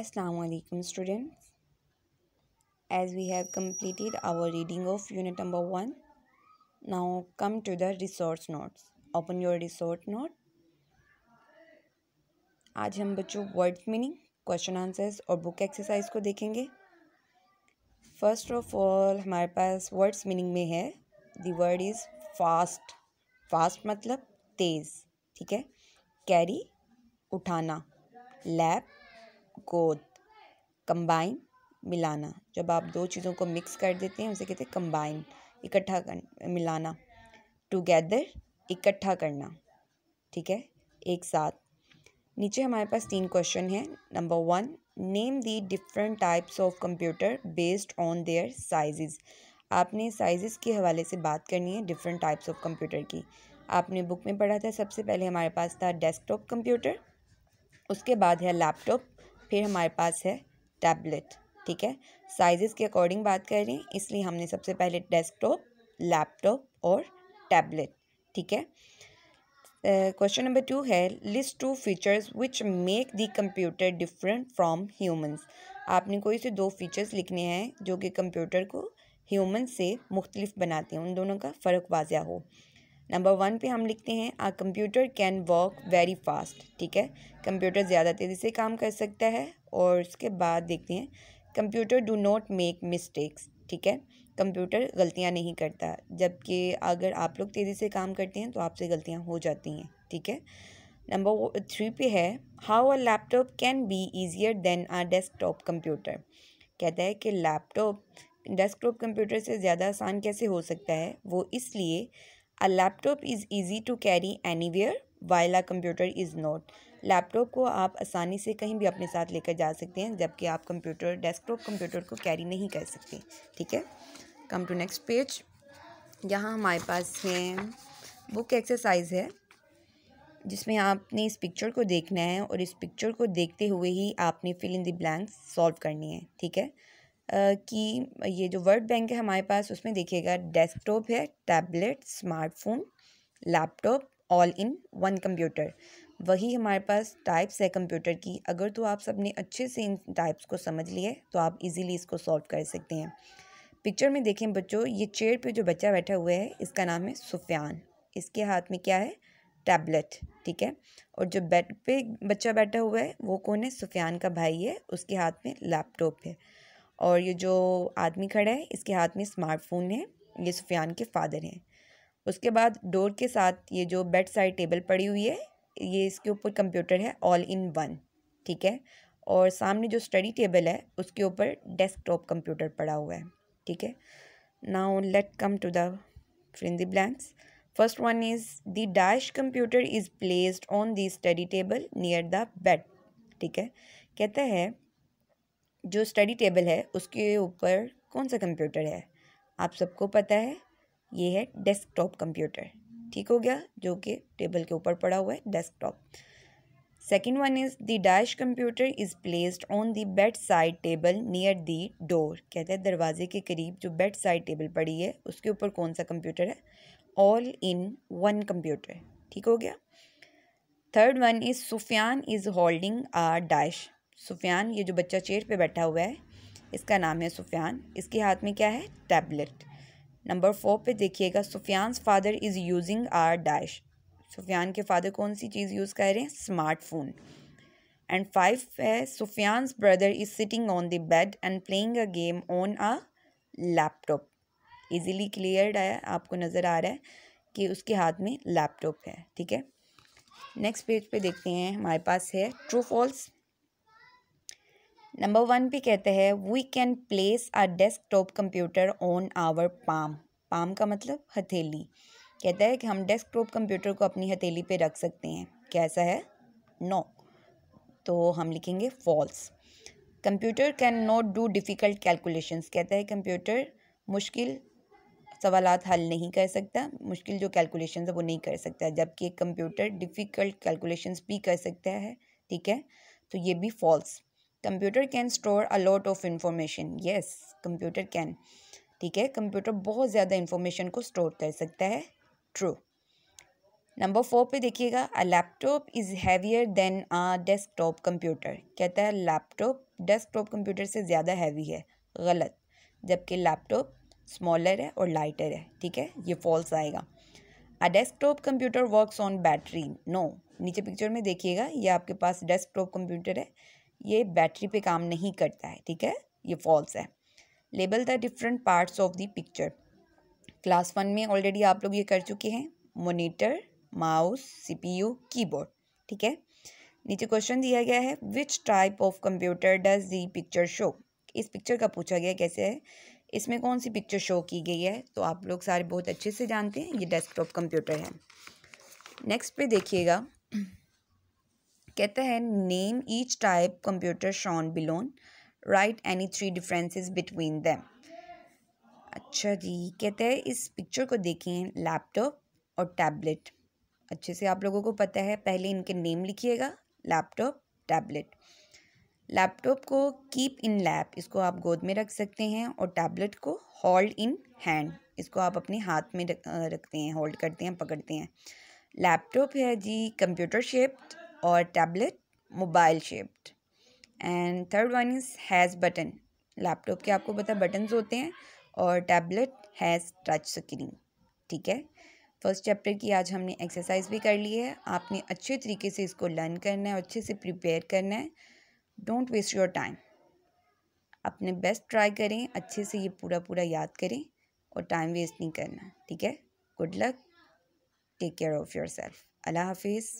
असलकम student as we have completed our reading of unit number one now come to the resource notes open your resource note आज हम बच्चों word meaning question answers और book exercise को देखेंगे first of all हमारे पास words meaning में है third is fast fast मतलब तेज़ ठीक है कैरी उठाना लैप गोद कंबाइन मिलाना जब आप दो चीज़ों को मिक्स कर देते हैं उसे कहते हैं कंबाइन इकट्ठा कर मिलाना टुगेदर इकट्ठा करना ठीक है एक साथ नीचे हमारे पास तीन क्वेश्चन हैं number one name the different types of computer based on their sizes आपने साइजेस के हवाले से बात करनी है डिफरेंट टाइप्स ऑफ कंप्यूटर की आपने बुक में पढ़ा था सबसे पहले हमारे पास था डेस्कटॉप कंप्यूटर उसके बाद है लैपटॉप फिर हमारे पास है टैबलेट ठीक है साइज़ के अकॉर्डिंग बात कर रही हैं इसलिए हमने सबसे पहले डेस्कटॉप लैपटॉप और टैबलेट ठीक है क्वेश्चन नंबर टू है list two features which make the computer different from humans आपने कोई से दो फीचर्स लिखने हैं जो कि कंप्यूटर को ह्यूमन से मुख्तलिफ बनाते हैं उन दोनों का फ़र्क वाजिया हो नंबर वन पे हम लिखते हैं a computer can walk very fast ठीक है कंप्यूटर ज़्यादा तेज़ी से काम कर सकता है और उसके बाद देखते हैं computer do not make mistakes ठीक है कंप्यूटर गलतियाँ नहीं करता जबकि अगर आप लोग तेज़ी से काम करते हैं तो आपसे गलतियाँ हो जाती हैं ठीक है नंबर थ्री पे है how a laptop can be easier than a desktop computer कहता है कि लैपटॉप डेस्कटॉप कंप्यूटर से ज़्यादा आसान कैसे हो सकता है वो इसलिए a laptop is easy to carry anywhere while a computer is not laptop को आप आसानी से कहीं भी अपने साथ लेकर जा सकते हैं जबकि आप कंप्यूटर डेस्कटॉप कंप्यूटर को कैरी नहीं कर सकते ठीक है कम टू नेक्स्ट पेज यहाँ हमारे पास है बुक एक्सरसाइज है जिसमें आपने इस पिक्चर को देखना है और इस पिक्चर को देखते हुए ही आपने fill in the blanks solve करनी है ठीक है कि ये जो वर्ड बैंक है हमारे पास उसमें देखिएगा डेस्कटॉप है tablet smartphone laptop all in one computer वही हमारे पास टाइप्स है कंप्यूटर की अगर तो आप सबने अच्छे से इन टाइप्स को समझ लिए तो आप इजीली इसको सॉल्व कर सकते हैं पिक्चर में देखें बच्चों ये चेयर पे जो बच्चा बैठा हुआ है इसका नाम है सुफियान इसके हाथ में क्या है टैबलेट ठीक है और जो बेड पे बच्चा बैठा हुआ है वो कौन है सुफियान का भाई है उसके हाथ में लैपटॉप है और ये जो आदमी खड़ा है इसके हाथ में स्मार्टफोन है ये सुफियान के फादर हैं उसके बाद डोर के साथ ये जो बेड साइड टेबल पड़ी हुई है ये इसके ऊपर कंप्यूटर है ऑल इन वन ठीक है और सामने जो स्टडी टेबल है उसके ऊपर डेस्कटॉप कंप्यूटर पड़ा हुआ है ठीक है now let come to the fill the blanks first one is the dash computer is placed on the study table near the bed ठीक है कहता है जो स्टडी टेबल है उसके ऊपर कौन सा कंप्यूटर है आप सबको पता है ये है डेस्कटॉप कंप्यूटर ठीक हो गया जो कि टेबल के ऊपर पड़ा हुआ है desktop second one is the dash computer is placed on the bed side table near the door कहते हैं दरवाजे के करीब जो बेड साइड टेबल पड़ी है उसके ऊपर कौन सा कंप्यूटर है ऑल इन वन कंप्यूटर ठीक हो गया third one is Sufiyan is holding a dash Sufiyan ये जो बच्चा चेयर पे बैठा हुआ है इसका नाम है सुफियान इसके हाथ में क्या है टैबलेट नंबर फोर पे देखिएगा Sufiyan father is using are dash Sufiyan के फादर कौन सी चीज़ यूज़ कर रहे हैं स्मार्टफोन एंड फाइव है Sufiyan brother is sitting on the bed and playing a game on a laptop easily clear है आपको नज़र आ रहा है कि उसके हाथ में लैपटॉप है ठीक है नेक्स्ट पेज पे देखते हैं हमारे पास है ट्रू फॉल्स नंबर वन पे कहते हैं we can place a desktop computer on our palm palm का मतलब हथेली कहता है कि हम डेस्क टॉप कंप्यूटर को अपनी हथेली पे रख सकते हैं कैसा है नो no. तो हम लिखेंगे false computer can not do difficult calculations कहता है कंप्यूटर मुश्किल सवाल हल नहीं कर सकता मुश्किल जो कैलकुलेशन है वो नहीं कर सकता जबकि एक कंप्यूटर डिफ़िकल्ट कैलकुलेशंस भी कर सकता है ठीक है तो ये भी false computer can store a lot of information yes computer can ठीक है कंप्यूटर बहुत ज़्यादा इंफॉर्मेशन को स्टोर कर सकता है ट्रू नंबर फोर पे देखिएगा a laptop is heavier than a desktop computer कहता है लैपटॉप डेस्कटॉप कंप्यूटर से ज़्यादा हैवी है गलत जबकि लैपटॉप स्मॉलर है और लाइटर है ठीक है ये फॉल्स आएगा a desktop computer works on battery no नीचे पिक्चर में देखिएगा ये आपके पास डेस्कटॉप कंप्यूटर है ये बैटरी पे काम नहीं करता है ठीक है ये फॉल्स है label the different parts of the picture class one में ऑलरेडी आप लोग ये कर चुके हैं मोनीटर माउस सीपीयू कीबोर्ड ठीक है नीचे क्वेश्चन दिया गया है which type of computer does the picture show इस पिक्चर का पूछा गया कैसे है इसमें कौन सी पिक्चर शो की गई है तो आप लोग सारे बहुत अच्छे से जानते हैं ये डेस्कटॉप कंप्यूटर है नेक्स्ट पे देखिएगा कहते हैं name each type computer shown below write any three differences between them अच्छा जी कहते हैं इस पिक्चर को देखें लैपटॉप और टैबलेट अच्छे से आप लोगों को पता है पहले इनके नेम लिखिएगा लैपटॉप टैबलेट लैपटॉप को कीप इन लैप इसको आप गोद में रख सकते हैं और टैबलेट को होल्ड इन हैंड इसको आप अपने हाथ में रखते हैं होल्ड करते हैं पकड़ते हैं लैपटॉप है जी computer shaped or tablet mobile shaped and third one is has button laptop के आपको पता buttons होते हैं और टैबलेट हैज़ टच स्क्रीन ठीक है फर्स्ट चैप्टर की आज हमने एक्सरसाइज भी कर ली है आपने अच्छे तरीके से इसको लर्न करना है अच्छे से प्रिपेयर करना है डोंट वेस्ट योर टाइम अपने बेस्ट ट्राई करें अच्छे से ये पूरा पूरा याद करें और टाइम वेस्ट नहीं करना ठीक है good luck take care of yourself अल्लाह हाफिज़